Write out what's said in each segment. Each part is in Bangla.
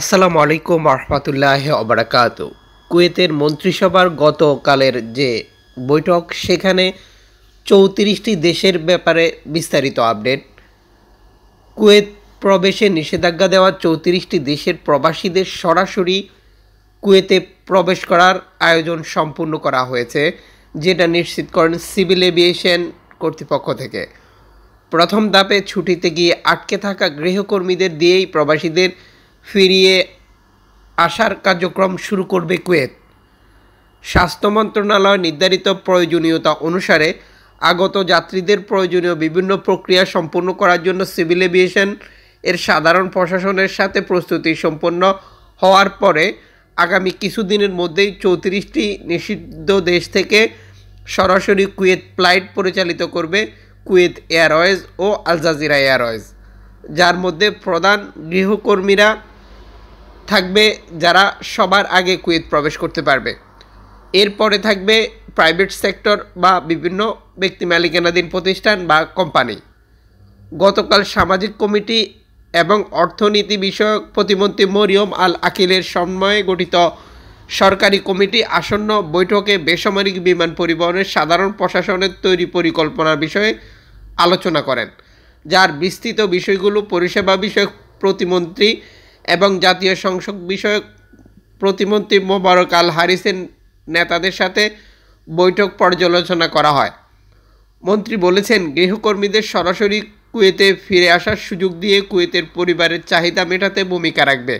আসসালামু আলাইকুম রহমতুল্লাহ অবরাকাত কুয়েতের মন্ত্রিসভার গতকালের যে বৈঠক সেখানে চৌত্রিশটি দেশের ব্যাপারে বিস্তারিত আপডেট কুয়েত প্রবেশে নিষেধাজ্ঞা দেওয়া চৌত্রিশটি দেশের প্রবাসীদের সরাসরি কুয়েতে প্রবেশ করার আয়োজন সম্পূর্ণ করা হয়েছে যেটা নিশ্চিত করেন সিভিল এভিয়েশন কর্তৃপক্ষ থেকে প্রথম দাপে ছুটিতে গিয়ে আটকে থাকা গৃহকর্মীদের দিয়েই প্রবাসীদের ফিরিয়ে আসার কার্যক্রম শুরু করবে কুয়েত স্বাস্থ্য মন্ত্রণালয় নির্ধারিত প্রয়োজনীয়তা অনুসারে আগত যাত্রীদের প্রয়োজনীয় বিভিন্ন প্রক্রিয়া সম্পন্ন করার জন্য সিভিল এভিয়েশন এর সাধারণ প্রশাসনের সাথে প্রস্তুতি সম্পন্ন হওয়ার পরে আগামী কিছুদিনের মধ্যেই চৌত্রিশটি নিষিদ্ধ দেশ থেকে সরাসরি কুয়েত ফ্লাইট পরিচালিত করবে কুয়েত এয়ারওয়েজ ও আলজাজিরা এয়ারওয়েজ যার মধ্যে প্রধান গৃহকর্মীরা থাকবে যারা সবার আগে কুয়েত প্রবেশ করতে পারবে এরপরে থাকবে প্রাইভেট সেক্টর বা বিভিন্ন ব্যক্তি মালিকানাধীন প্রতিষ্ঠান বা কোম্পানি গতকাল সামাজিক কমিটি এবং অর্থনীতি বিষয়ক প্রতিমন্ত্রী মরিয়ম আল আকিলের সময়ে গঠিত সরকারি কমিটি আসন্ন বৈঠকে বেসামরিক বিমান পরিবহনের সাধারণ প্রশাসনের তৈরি পরিকল্পনার বিষয়ে আলোচনা করেন যার বিস্তৃত বিষয়গুলো পরিষেবা বিষয়ক প্রতিমন্ত্রী এবং জাতীয় সংসদ বিষয়ক প্রতিমন্ত্রী মোবারক আল হারিসের নেতাদের সাথে বৈঠক পর্যালোচনা করা হয় মন্ত্রী বলেছেন গৃহকর্মীদের সরাসরি কুয়েতে ফিরে আসার সুযোগ দিয়ে কুয়েতের পরিবারের চাহিদা মেটাতে ভূমিকা রাখবে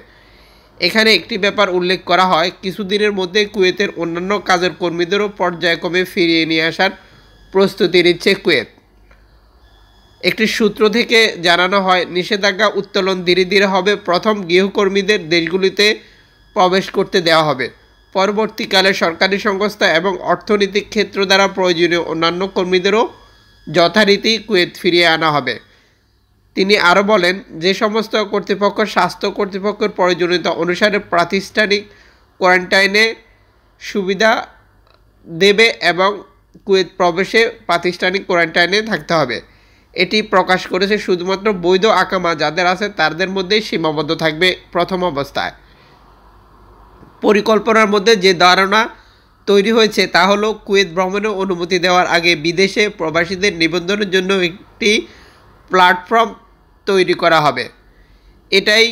এখানে একটি ব্যাপার উল্লেখ করা হয় কিছুদিনের মধ্যে কুয়েতের অন্যান্য কাজের কর্মীদেরও পর্যায়ক্রমে ফিরিয়ে নিয়ে আসার প্রস্তুতি নিচ্ছে কুয়েত একটি সূত্র থেকে জানানো হয় নিষেধাজ্ঞা উত্তোলন ধীরে ধীরে হবে প্রথম গৃহকর্মীদের দেশগুলিতে প্রবেশ করতে দেওয়া হবে পরবর্তীকালে সরকারি সংস্থা এবং অর্থনৈতিক ক্ষেত্র দ্বারা প্রয়োজনীয় অন্যান্য কর্মীদেরও যথারীতি কুয়েত ফিরিয়ে আনা হবে তিনি আরও বলেন যে সমস্ত কর্তৃপক্ষ স্বাস্থ্য কর্তৃপক্ষের প্রয়োজনীয়তা অনুসারে প্রাতিষ্ঠানিক কোয়ারেন্টাইনে সুবিধা দেবে এবং কুয়েত প্রবেশে প্রাতিষ্ঠানিক কোয়ারেন্টাইনে থাকতে হবে এটি প্রকাশ করেছে শুধুমাত্র বৈধ আকামা যাদের আছে তাদের মধ্যেই সীমাবদ্ধ থাকবে প্রথম অবস্থায় পরিকল্পনার মধ্যে যে ধারণা তৈরি হয়েছে তা হলো কুয়েত ভ্রমণে অনুমতি দেওয়ার আগে বিদেশে প্রবাসীদের নিবন্ধনের জন্য একটি প্ল্যাটফর্ম তৈরি করা হবে এটাই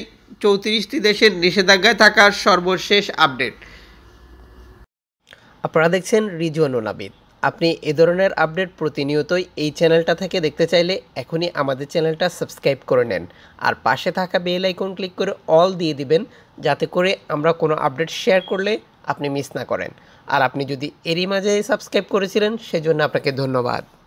চৌত্রিশটি দেশের নিষেধাজ্ঞায় থাকা সর্বশেষ আপডেট আপনারা দেখছেন রিজওয়ানুল আবিদ আপনি এ ধরনের আপডেট প্রতিনিয়তই এই চ্যানেলটা থেকে দেখতে চাইলে এখনই আমাদের চ্যানেলটা সাবস্ক্রাইব করে নেন আর পাশে থাকা বেল আইকন ক্লিক করে অল দিয়ে দিবেন যাতে করে আমরা কোনো আপডেট শেয়ার করলে আপনি মিস না করেন আর আপনি যদি এরই মাঝে সাবস্ক্রাইব করেছিলেন সেজন্য আপনাকে ধন্যবাদ